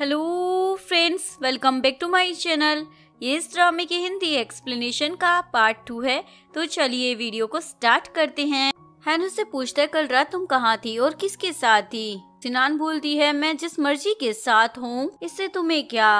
Hello friends welcome back to my channel ये इस ड्रामे की हिंदी एक्सप्लेनेशन का पार्ट टू है तो चलिए वीडियो को स्टार्ट करते हैं हैन उससे पूछता है कल रात तुम कहाँ थी और किसके साथ थी सिनान बोलती है मैं जिस मर्जी के साथ हूँ इससे तुम्हें क्या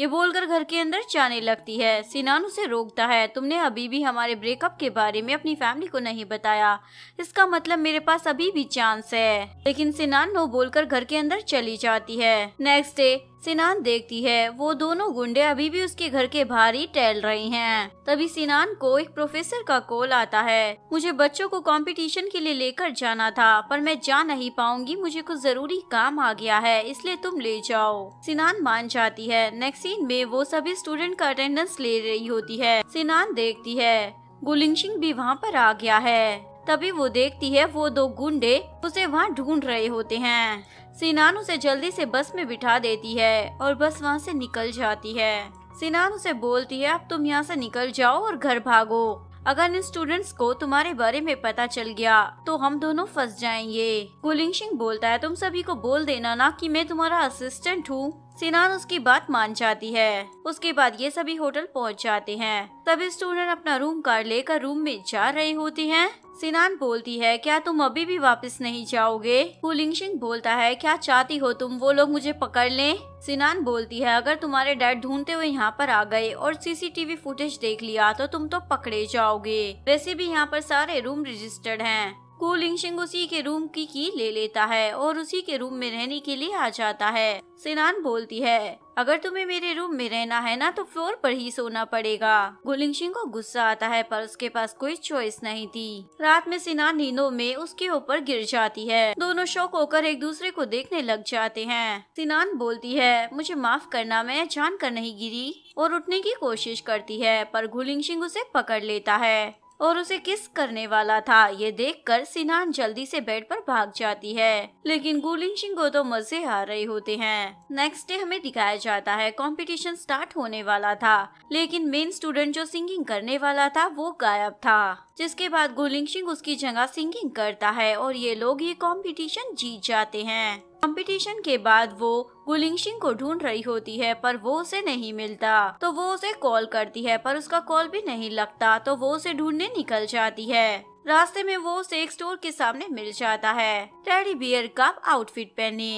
ये बोलकर घर के अंदर जाने लगती है सिनान उसे रोकता है तुमने अभी भी हमारे ब्रेकअप के बारे में अपनी फैमिली को नहीं बताया इसका मतलब मेरे पास अभी भी चांस है लेकिन सिनान नो बोलकर घर के अंदर चली जाती है नेक्स्ट डे सिनान देखती है वो दोनों गुंडे अभी भी उसके घर के बाहर ही टहल रहे हैं तभी सिनान को एक प्रोफेसर का कॉल आता है मुझे बच्चों को कंपटीशन के लिए लेकर जाना था पर मैं जा नहीं पाऊंगी मुझे कुछ जरूरी काम आ गया है इसलिए तुम ले जाओ सिनान मान जाती है नेक्स्ट सीन में वो सभी स्टूडेंट का अटेंडेंस ले रही होती है सिनान देखती है गुलिंग सिंह भी वहाँ पर आ गया है तभी वो देखती है वो दो गुंडे उसे वहाँ ढूंढ रहे होते हैं सिनान उसे जल्दी से बस में बिठा देती है और बस वहाँ से निकल जाती है सिनान उसे बोलती है अब तुम यहाँ से निकल जाओ और घर भागो अगर इन स्टूडेंट्स को तुम्हारे बारे में पता चल गया तो हम दोनों फंस जाएंगे गुलिंग सिंह बोलता है तुम सभी को बोल देना ना कि मैं तुम्हारा असिस्टेंट हूँ सिनान उसकी बात मान जाती है उसके बाद ये सभी होटल पहुंच जाते हैं सभी स्टूडेंट अपना रूम कार लेकर रूम में जा रही होती हैं। सिनान बोलती है क्या तुम अभी भी वापस नहीं जाओगे पुलिंग सिंह बोलता है क्या चाहती हो तुम वो लोग मुझे पकड़ लें सिनान बोलती है अगर तुम्हारे डैड ढूंढते हुए यहाँ पर आ गए और सीसीटीवी फुटेज देख लिया तो तुम तो पकड़े जाओगे वैसे भी यहाँ पर सारे रूम रजिस्टर्ड हैं को लिंगशिंग उसी के रूम की की ले लेता है और उसी के रूम में रहने के लिए आ जाता है सिनान बोलती है अगर तुम्हें मेरे रूम में रहना है ना तो फ्लोर पर ही सोना पड़ेगा गुलिंग सिंह को गुस्सा आता है पर उसके पास कोई चॉइस नहीं थी रात में सिनान नींदों में उसके ऊपर गिर जाती है दोनों शौक होकर एक दूसरे को देखने लग जाते हैं सिनान बोलती है मुझे माफ करना मैं जान कर नहीं गिरी और उठने की कोशिश करती है पर गुलिंग सिंह उसे पकड़ लेता है और उसे किस करने वाला था ये देखकर सिनान जल्दी से बेड पर भाग जाती है लेकिन गुलिन सिंह को तो मजे आ रहे होते हैं नेक्स्ट डे हमें दिखाया जाता है कंपटीशन स्टार्ट होने वाला था लेकिन मेन स्टूडेंट जो सिंगिंग करने वाला था वो गायब था जिसके बाद गुलिंग सिंह उसकी जगह सिंगिंग करता है और ये लोग ये कंपटीशन जीत जाते हैं कंपटीशन के बाद वो गुलिंगशिंग को ढूंढ रही होती है पर वो उसे नहीं मिलता तो वो उसे कॉल करती है पर उसका कॉल भी नहीं लगता तो वो उसे ढूंढने निकल जाती है रास्ते में वो उसे एक स्टोर के सामने मिल जाता है टेडी बियर का आउटफिट पहने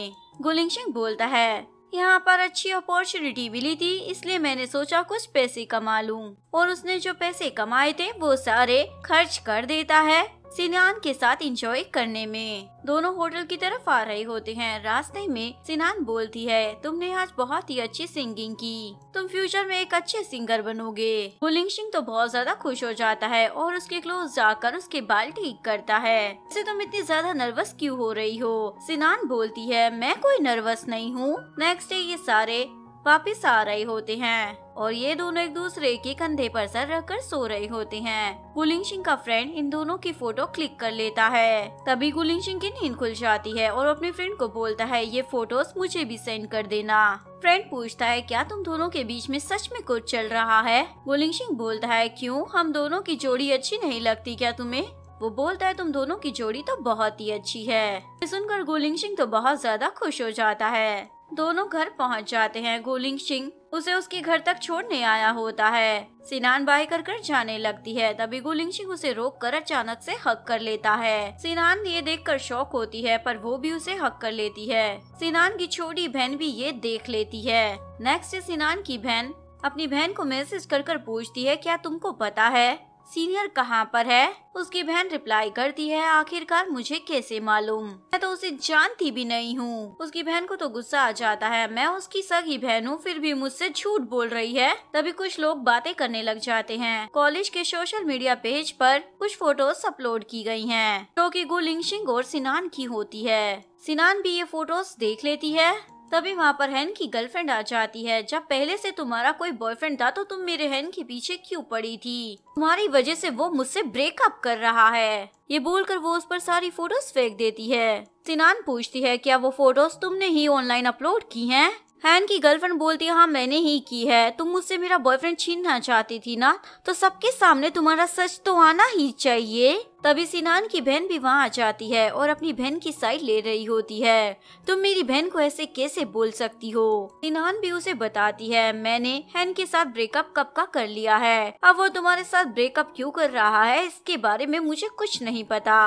गुलिंगशिंग बोलता है यहाँ पर अच्छी अपॉर्चुनिटी मिली थी इसलिए मैंने सोचा कुछ पैसे कमा लूँ और उसने जो पैसे कमाए थे वो सारे खर्च कर देता है सिनान के साथ इंजॉय करने में दोनों होटल की तरफ आ रहे होते हैं रास्ते में सिनान बोलती है तुमने आज बहुत ही अच्छी सिंगिंग की तुम फ्यूचर में एक अच्छे सिंगर बनोगे हुलिंग सिंह तो बहुत ज्यादा खुश हो जाता है और उसके क्लोज जाकर उसके बाल ठीक करता है इसे तुम इतनी ज्यादा नर्वस क्यूँ हो रही हो सिनान बोलती है मैं कोई नर्वस नहीं हूँ नेक्स्ट डे ये सारे वापस आ रहे होते हैं और ये दोनों एक दूसरे के कंधे पर सर रखकर सो रहे होते हैं गुलिंग सिंह का फ्रेंड इन दोनों की फोटो क्लिक कर लेता है तभी गुलिंग सिंह की नींद खुल जाती है और अपने फ्रेंड को बोलता है ये फोटोज मुझे भी सेंड कर देना फ्रेंड पूछता है क्या तुम दोनों के बीच में सच में कुछ चल रहा है गुलिंग सिंह बोलता है क्यूँ हम दोनों की जोड़ी अच्छी नहीं लगती क्या तुम्हे वो बोलता है तुम दोनों की जोड़ी तो बहुत ही अच्छी है सुनकर गोलिंग सिंह तो बहुत ज्यादा खुश हो जाता है दोनों घर पहुंच जाते हैं गोलिंग सिंह उसे उसके घर तक छोड़ने आया होता है सिनान बाई कर कर जाने लगती है तभी गुलिंग सिंह उसे रोक कर अचानक से हक कर लेता है सिनान ये देख कर शौक होती है पर वो भी उसे हक कर लेती है सिनान की छोटी बहन भी ये देख लेती है नेक्स्ट सिनान की बहन अपनी बहन को मैसेज कर कर पूछती है क्या तुमको पता है सीनियर कहाँ पर है उसकी बहन रिप्लाई करती है आखिरकार मुझे कैसे मालूम मैं तो उसे जानती भी नहीं हूँ उसकी बहन को तो गुस्सा आ जाता है मैं उसकी सगी बहन हूँ फिर भी मुझसे झूठ बोल रही है तभी कुछ लोग बातें करने लग जाते हैं कॉलेज के सोशल मीडिया पेज पर कुछ फोटोज अपलोड की गई हैं, जो की गुलिंग सिंह और सिनान की होती है सिनान भी ये फोटोज देख लेती है तभी वहाँ पर हैन की गर्लफ्रेंड आ जाती है जब पहले से तुम्हारा कोई बॉयफ्रेंड था तो तुम मेरे हैन के पीछे क्यों पड़ी थी तुम्हारी वजह से वो मुझसे ब्रेकअप कर रहा है ये बोलकर वो उस पर सारी फोटोज फेंक देती है सिनान पूछती है क्या वो फोटोज तुमने ही ऑनलाइन अपलोड की हैं? हैन की गर्लफ्रेंड बोलती है हाँ मैंने ही की है तुम मुझसे मेरा बॉयफ्रेंड छीनना चाहती थी ना तो सबके सामने तुम्हारा सच तो आना ही चाहिए तभी सिनान की बहन भी वहाँ आ जाती है और अपनी बहन की साइड ले रही होती है तुम मेरी बहन को ऐसे कैसे बोल सकती हो सिनान भी उसे बताती है मैंने हैन के साथ ब्रेकअप कब का कर लिया है अब वो तुम्हारे साथ ब्रेकअप क्यूँ कर रहा है इसके बारे में मुझे कुछ नहीं पता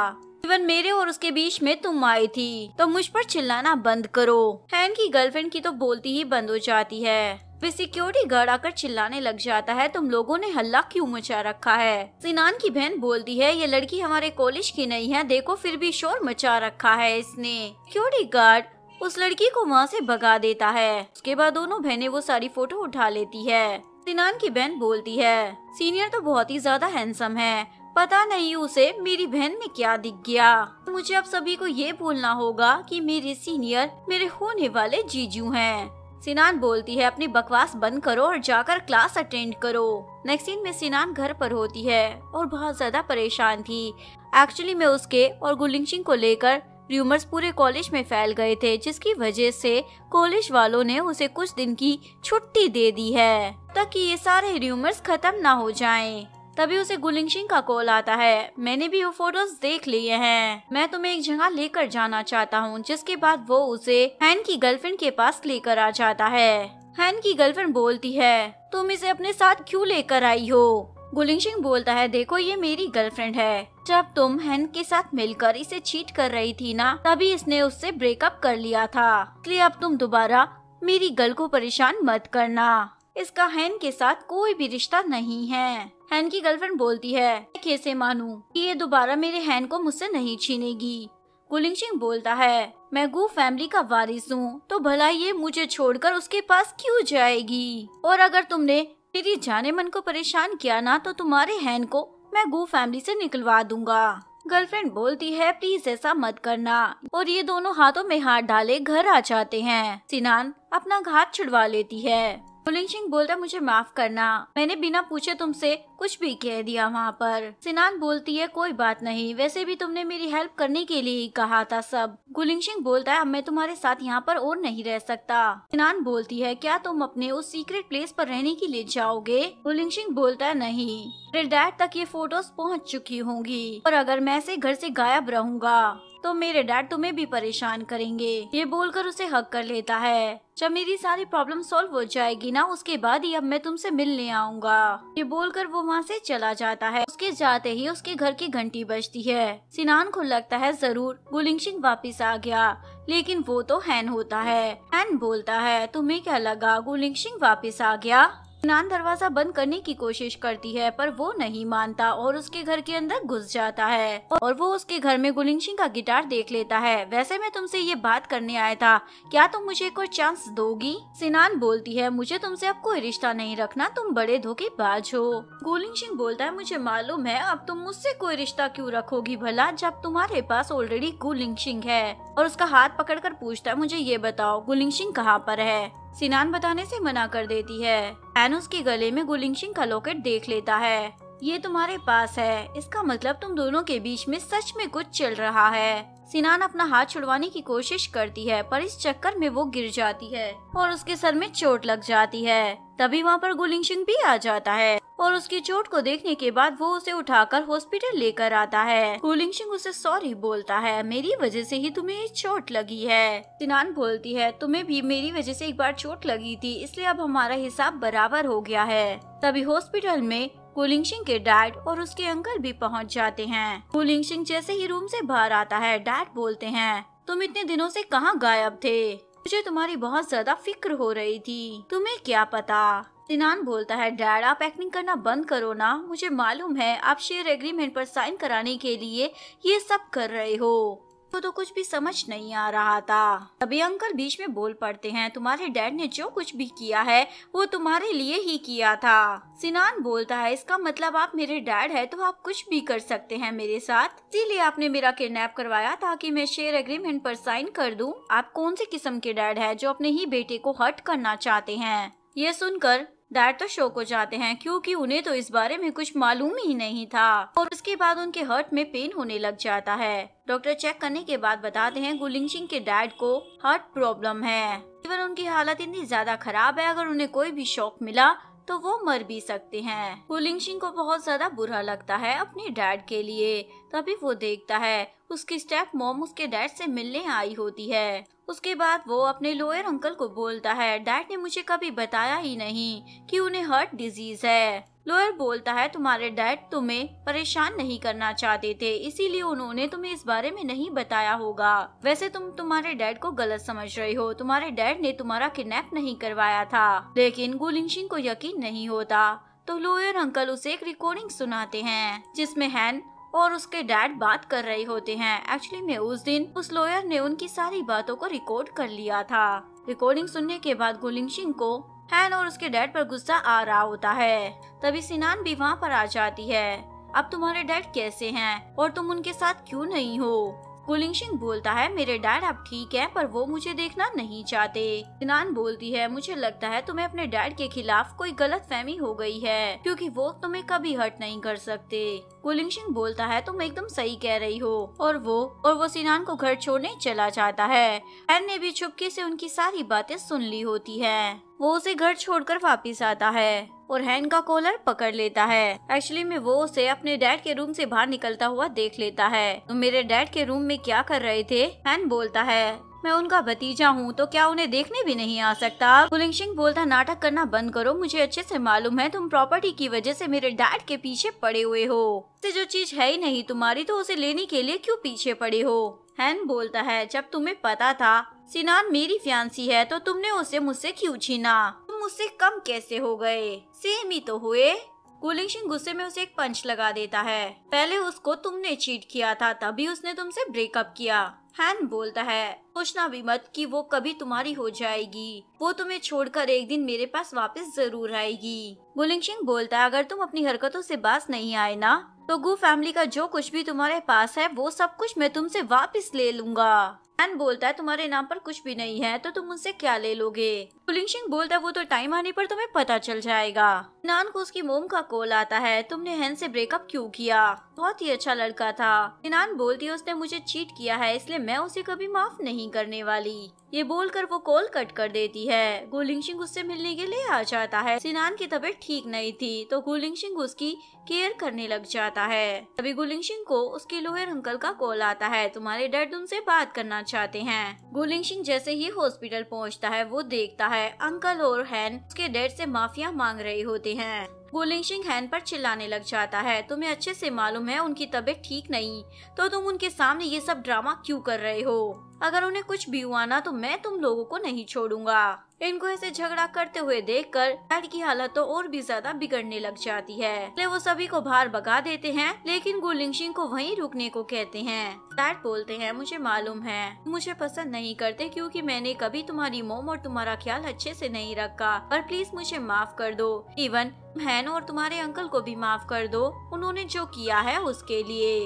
इवन मेरे और उसके बीच में तुम आई थी तो मुझ पर चिल्लाना बंद करो हैन की गर्लफ्रेंड की तो बोलती ही बंद हो जाती है वे सिक्योरिटी गार्ड आकर चिल्लाने लग जाता है तुम लोगों ने हल्ला क्यों मचा रखा है सिनान की बहन बोलती है ये लड़की हमारे कॉलेज की नहीं है देखो फिर भी शोर मचा रखा है इसने सिक्योरिटी गार्ड उस लड़की को वहाँ से भगा देता है उसके बाद दोनों बहनें वो सारी फोटो उठा लेती है सिनान की बहन बोलती है सीनियर तो बहुत ही ज्यादा हैंडसम है पता नहीं उसे मेरी बहन में क्या दिख गया मुझे अब सभी को ये बोलना होगा कि मेरे सीनियर मेरे होने वाले जीजू हैं सिनान बोलती है अपनी बकवास बंद करो और जाकर क्लास अटेंड करो नेक्स्ट सीन में सिनान घर पर होती है और बहुत ज्यादा परेशान थी एक्चुअली में उसके और सिंह को लेकर र्यूमर्स पूरे कॉलेज में फैल गए थे जिसकी वजह से कॉलेज वालों ने उसे कुछ दिन की छुट्टी दे दी है ताकि ये सारे र्यूमर्स खत्म ना हो जाएं। तभी उसे गुलिंग सिंह का कॉल आता है मैंने भी वो फोटोज देख लिए हैं मैं तुम्हें एक जगह लेकर जाना चाहता हूँ जिसके बाद वो उसे हैन की गर्लफ्रेंड के पास लेकर आ जाता है हैन की गर्लफ्रेंड बोलती है तुम इसे अपने साथ क्यों लेकर आई हो गुलिंग सिंह बोलता है देखो ये मेरी गर्लफ्रेंड है जब तुम हैन के साथ मिलकर इसे चीट कर रही थी ना तभी इसने उससे ब्रेकअप कर लिया था इसलिए अब तुम दोबारा मेरी गर्ल को परेशान मत करना इसका हैन के साथ कोई भी रिश्ता नहीं है हैन की गर्लफ्रेंड बोलती है मैं कैसे मानूं कि ये दोबारा मेरे हैन को मुझसे नहीं छीनेगी कुलिंग सिंह बोलता है मैं गु फैमिली का वारिस हूँ तो भला ये मुझे छोड़कर उसके पास क्यों जाएगी और अगर तुमने मेरी जाने मन को परेशान किया ना तो तुम्हारे हैन को मैं गु फैमिली से निकलवा दूंगा गर्लफ्रेंड बोलती है प्लीज ऐसा मत करना और ये दोनों हाथों में हाथ डाले घर आ जाते हैं सिनान अपना घाट छुड़वा लेती है कुलिंग सिंह बोलता मुझे माफ करना मैंने बिना पूछे तुमसे कुछ भी कह दिया वहाँ पर सिनान बोलती है कोई बात नहीं वैसे भी तुमने मेरी हेल्प करने के लिए ही कहा था सब गुलिंग सिंह बोलता है अब मैं तुम्हारे साथ यहाँ पर और नहीं रह सकता सिनान बोलती है क्या तुम अपने उस सीक्रेट प्लेस पर रहने के लिए जाओगे गुलिंग सिंह बोलता है नहीं डैड तक ये फोटोज पहुँच चुकी होंगी और अगर मैं ऐसे घर से गायब रहूंगा तो मेरे डैड तुम्हें भी परेशान करेंगे ये बोलकर उसे हक कर लेता है जब मेरी सारी प्रॉब्लम सॉल्व हो जाएगी ना उसके बाद ही अब मैं तुमसे मिलने आऊंगा ये बोलकर वो वहाँ से चला जाता है उसके जाते ही उसके घर की घंटी बजती है सिनान को लगता है जरूर गुलिंग सिंह वापिस आ गया लेकिन वो तो हैन होता है हैन बोलता है तुम्हें क्या लगा गुलिंग सिंह वापिस आ गया नान दरवाजा बंद करने की कोशिश करती है पर वो नहीं मानता और उसके घर के अंदर घुस जाता है और वो उसके घर में गुलिंग सिंह का गिटार देख लेता है वैसे मैं तुमसे ये बात करने आया था क्या तुम मुझे कोई चांस दोगी सिनान बोलती है मुझे तुमसे अब कोई रिश्ता नहीं रखना तुम बड़े धोखेबाज हो गुलिंग सिंह बोलता है मुझे मालूम है अब तुम मुझसे कोई रिश्ता क्यूँ रखोगी भला जब तुम्हारे पास ऑलरेडी गुलिंग सिंह है और उसका हाथ पकड़ पूछता है मुझे ये बताओ गुलिंग सिंह कहाँ पर है सिनान बताने से मना कर देती है एन उसके गले में गुलिंगशिंग का लॉकेट देख लेता है ये तुम्हारे पास है इसका मतलब तुम दोनों के बीच में सच में कुछ चल रहा है सिनान अपना हाथ छुड़वाने की कोशिश करती है पर इस चक्कर में वो गिर जाती है और उसके सर में चोट लग जाती है तभी वहाँ पर गुलिंग सिंह भी आ जाता है और उसकी चोट को देखने के बाद वो उसे उठाकर हॉस्पिटल लेकर आता है गुलिंग सिंह उसे सॉरी बोलता है मेरी वजह से ही तुम्हें चोट लगी है सिनान बोलती है तुम्हें भी मेरी वजह से एक बार चोट लगी थी इसलिए अब हमारा हिसाब बराबर हो गया है तभी हॉस्पिटल में कुलिंग सिंह के डैड और उसके अंकल भी पहुंच जाते हैं कुलिंग सिंह जैसे ही रूम से बाहर आता है डैड बोलते हैं तुम इतने दिनों से कहाँ गायब थे मुझे तुम्हारी बहुत ज्यादा फिक्र हो रही थी तुम्हें क्या पता सिनान बोलता है डैड आप एक्टिंग करना बंद करो ना मुझे मालूम है आप शेयर एग्रीमेंट पर साइन कराने के लिए ये सब कर रहे हो को तो, तो कुछ भी समझ नहीं आ रहा था तभी अंकल बीच में बोल पड़ते हैं तुम्हारे डैड ने जो कुछ भी किया है वो तुम्हारे लिए ही किया था सिनान बोलता है इसका मतलब आप मेरे डैड है तो आप कुछ भी कर सकते हैं मेरे साथ इसीलिए आपने मेरा किडनैप करवाया ताकि मैं शेयर एग्रीमेंट पर साइन कर दूं। आप कौन से किस्म के डैड है जो अपने ही बेटे को हर्ट करना चाहते हैं ये सुनकर डैड तो शोक हो जाते हैं क्योंकि उन्हें तो इस बारे में कुछ मालूम ही नहीं था और उसके बाद उनके हर्ट में पेन होने लग जाता है डॉक्टर चेक करने के बाद बताते हैं गुलिंग के डैड को हार्ट प्रॉब्लम है इवन उनकी हालत इतनी ज्यादा खराब है अगर उन्हें कोई भी शौक मिला तो वो मर भी सकते हैं गुलिंग को बहुत ज्यादा बुरा लगता है अपने डैड के लिए तभी वो देखता है उसकी स्टेप मोम उसके डैड से मिलने आई होती है उसके बाद वो अपने लोअर अंकल को बोलता है डैड ने मुझे कभी बताया ही नहीं कि उन्हें हार्ट डिजीज है लोअर बोलता है तुम्हारे डैड तुम्हें परेशान नहीं करना चाहते थे इसीलिए उन्होंने तुम्हें इस बारे में नहीं बताया होगा वैसे तुम तुम्हारे डैड को गलत समझ रहे हो तुम्हारे डैड ने तुम्हारा किडनेप नहीं करवाया था लेकिन गुलिंगशिन को यकीन नहीं होता तो लोअर अंकल उसे एक रिकॉर्डिंग सुनाते हैं जिसमें हैन और उसके डैड बात कर रहे होते हैं एक्चुअली में उस दिन उस लॉयर ने उनकी सारी बातों को रिकॉर्ड कर लिया था रिकॉर्डिंग सुनने के बाद गुलिंग सिंह को हैन और उसके डैड पर गुस्सा आ रहा होता है तभी सिनान भी वहाँ पर आ जाती है अब तुम्हारे डैड कैसे हैं और तुम उनके साथ क्यों नहीं हो कुलिंग सिंह बोलता है मेरे डैड अब ठीक हैं पर वो मुझे देखना नहीं चाहते जिनान बोलती है मुझे लगता है तुम्हें अपने डैड के खिलाफ कोई गलत फहमी हो गई है क्योंकि वो तुम्हें कभी हर्ट नहीं कर सकते कुलिंग सिंह बोलता है तुम एकदम सही कह रही हो और वो और वो सिनान को घर छोड़ने चला जाता है एन ने भी चुपके से उनकी सारी बातें सुन ली होती है वो उसे घर छोड़कर वापिस आता है और हैन का कॉलर पकड़ लेता है एक्चुअली में वो उसे अपने डैड के रूम से बाहर निकलता हुआ देख लेता है तो मेरे डैड के रूम में क्या कर रहे थे हैन बोलता है मैं उनका भतीजा हूँ तो क्या उन्हें देखने भी नहीं आ सकता कुलिंग सिंह बोलता नाटक करना बंद करो मुझे अच्छे से मालूम है तुम प्रॉपर्टी की वजह से मेरे डैड के पीछे पड़े हुए हो से जो चीज है ही नहीं तुम्हारी तो उसे लेने के लिए क्यों पीछे पड़े हो हैन बोलता है जब तुम्हें पता था सिनान मेरी फ्यांसी है तो तुमने उसे मुझसे क्यों छीना तुम मुझसे कम कैसे हो गए सेम ही तो हुए कुलिंग सिंह गुस्से में उसे एक पंच लगा देता है पहले उसको तुमने चीट किया था तभी उसने तुमसे ब्रेकअप किया हैन बोलता है सोचना भी मत कि वो कभी तुम्हारी हो जाएगी वो तुम्हें छोड़कर एक दिन मेरे पास वापस जरूर आएगी गुलिंग सिंह बोलता है अगर तुम अपनी हरकतों से बास नहीं आए ना तो गु फैमिली का जो कुछ भी तुम्हारे पास है वो सब कुछ मैं तुमसे वापस ले लूंगा एन बोलता है तुम्हारे नाम पर कुछ भी नहीं है तो तुम उनसे क्या ले लोगे पुलिंग सिंह बोलता है वो तो टाइम आने पर तुम्हें पता चल जाएगा नान को उसकी मोम का कॉल आता है तुमने हेन से ब्रेकअप क्यों किया बहुत ही अच्छा लड़का था नान बोलती है उसने मुझे चीट किया है इसलिए मैं उसे कभी माफ नहीं करने वाली ये बोलकर वो कॉल कट कर देती है गोलिंग सिंह उससे मिलने के लिए आ जाता है सिनान की तबीयत ठीक नहीं थी तो गोलिंग सिंह उसकी केयर करने लग जाता है तभी गोलिंग सिंह को उसके लोहर अंकल का कॉल आता है तुम्हारे डैड उनसे बात करना चाहते हैं गुलिंग सिंह जैसे ही हॉस्पिटल पहुंचता है वो देखता है अंकल और हैन उसके डेड से माफिया मांग रहे होते हैं गुलिंग सिंह हैन पर चिल्लाने लग जाता है तुम्हें अच्छे से मालूम है उनकी तबीयत ठीक नहीं तो तुम उनके सामने ये सब ड्रामा क्यों कर रहे हो अगर उन्हें कुछ भी हुआ ना तो मैं तुम लोगों को नहीं छोड़ूंगा इनको ऐसे झगड़ा करते हुए देखकर कर की हालत तो और भी ज्यादा बिगड़ने लग जाती है इसलिए वो सभी को बाहर भगा देते हैं लेकिन गुलिंग सिंह को वहीं रुकने को कहते हैं डैड बोलते हैं मुझे मालूम है मुझे पसंद नहीं करते क्योंकि मैंने कभी तुम्हारी मोम और तुम्हारा ख्याल अच्छे से नहीं रखा पर प्लीज मुझे माफ कर दो इवन बहन और तुम्हारे अंकल को भी माफ कर दो उन्होंने जो किया है उसके लिए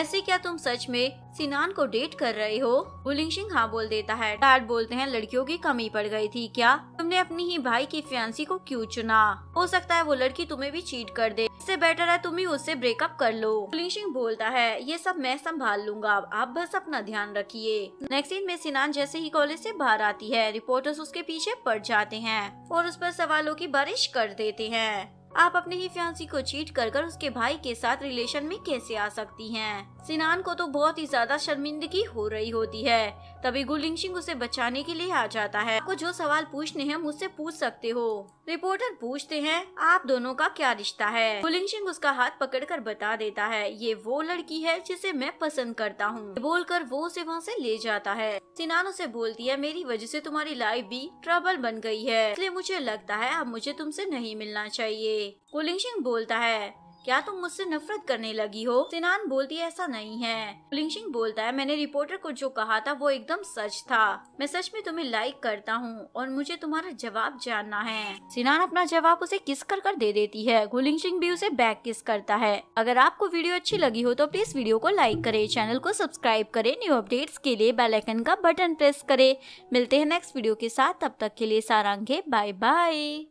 ऐसे क्या तुम सच में सिनान को डेट कर रहे हो बुलिंग सिंह हाँ बोल देता है डैड बोलते हैं लड़कियों की कमी पड़ गई थी क्या तुमने अपनी ही भाई की फैंसी को क्यों चुना हो सकता है वो लड़की तुम्हें भी चीट कर दे इससे बेटर है तुम ही उससे ब्रेकअप कर लो बुलिंग सिंह बोलता है ये सब मैं संभाल लूंगा आप बस अपना ध्यान रखिए नेक्स्ट में सिनान जैसे ही कॉलेज ऐसी बाहर आती है रिपोर्टर्स उसके पीछे पड़ जाते हैं और उस पर सवालों की बारिश कर देते हैं आप अपने ही फैंसी को चीट कर कर उसके भाई के साथ रिलेशन में कैसे आ सकती हैं? सिनान को तो बहुत ही ज्यादा शर्मिंदगी हो रही होती है तभी गुलिंग सिंह उसे बचाने के लिए आ जाता है आपको जो सवाल पूछने हैं मुझसे पूछ सकते हो रिपोर्टर पूछते हैं आप दोनों का क्या रिश्ता है पुलिंग सिंह उसका हाथ पकड़कर बता देता है ये वो लड़की है जिसे मैं पसंद करता हूँ बोलकर वो उसे वहाँ से ले जाता है सिनान उसे बोलती है मेरी वजह से तुम्हारी लाइफ भी ट्रबल बन गई है इसलिए मुझे लगता है अब मुझे तुमसे नहीं मिलना चाहिए कुलिंग सिंह बोलता है क्या तुम मुझसे नफरत करने लगी हो सिनान बोलती है ऐसा नहीं है लिंगशिंग बोलता है मैंने रिपोर्टर को जो कहा था वो एकदम सच था मैं सच में तुम्हें लाइक करता हूँ और मुझे तुम्हारा जवाब जानना है सिनान अपना जवाब उसे किस कर कर दे देती है गुलिंग भी उसे बैक किस करता है अगर आपको वीडियो अच्छी लगी हो तो प्लीज वीडियो को लाइक करे चैनल को सब्सक्राइब करे न्यू अपडेट्स के लिए बेलाइकन का बटन प्रेस करे मिलते हैं नेक्स्ट वीडियो के साथ तब तक के लिए सारांगे बाय बाय